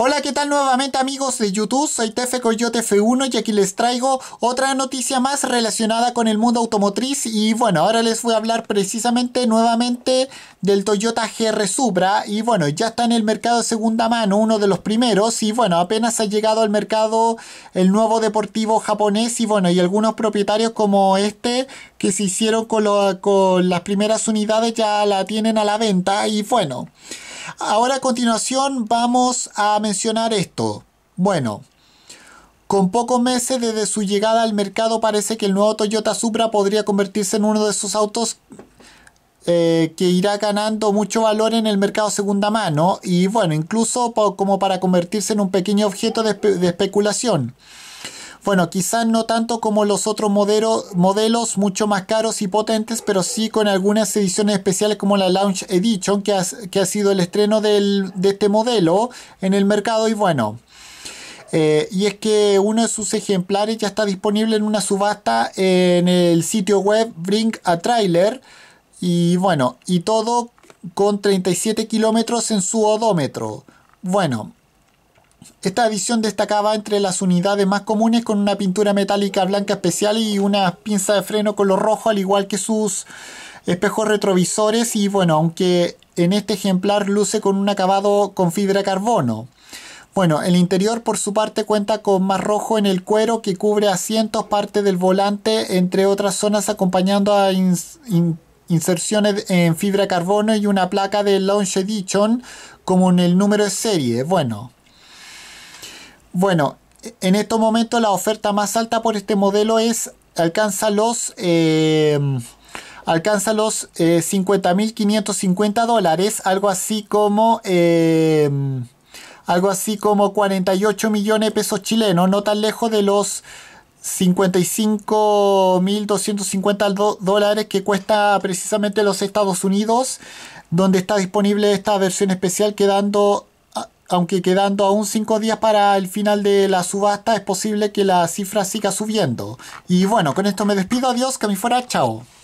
Hola, ¿qué tal nuevamente amigos de YouTube? Soy Tefe Coyote F1 y aquí les traigo otra noticia más relacionada con el mundo automotriz y bueno, ahora les voy a hablar precisamente nuevamente del Toyota GR Supra y bueno, ya está en el mercado de segunda mano, uno de los primeros y bueno, apenas ha llegado al mercado el nuevo deportivo japonés y bueno, y algunos propietarios como este que se hicieron con las primeras unidades ya la tienen a la venta y bueno... Ahora a continuación vamos a mencionar esto. Bueno, con pocos meses desde su llegada al mercado parece que el nuevo Toyota Supra podría convertirse en uno de esos autos eh, que irá ganando mucho valor en el mercado segunda mano y bueno, incluso como para convertirse en un pequeño objeto de especulación. Bueno, quizás no tanto como los otros modelos mucho más caros y potentes, pero sí con algunas ediciones especiales como la Launch Edition, que ha, sido el estreno de este modelo en el mercado. Y bueno, eh, y es que uno de sus ejemplares ya está disponible en una subasta en el sitio web Bring a Trailer. Y bueno, y todo con 37 kilómetros en su odómetro. Bueno, esta edición destacaba entre las unidades más comunes con una pintura metálica blanca especial y una pinza de freno color rojo, al igual que sus espejos retrovisores y bueno, aunque en este ejemplar luce con un acabado con fibra carbono. Bueno, el interior por su parte cuenta con más rojo en el cuero que cubre asientos, parte del volante, entre otras zonas acompañando a inserciones en fibra carbono y una placa de Launch Edition como en el número de serie. Bueno, bueno, en estos momentos la oferta más alta por este modelo es alcanza los eh, alcanza los 50.550 eh, dólares, algo así como eh, algo así como 48 millones de pesos chilenos, no tan lejos de los 55.250 dólares que cuesta precisamente los Estados Unidos, donde está disponible esta versión especial quedando aunque quedando aún cinco días para el final de la subasta, es posible que la cifra siga subiendo. Y bueno, con esto me despido, adiós, que me fuera, chao.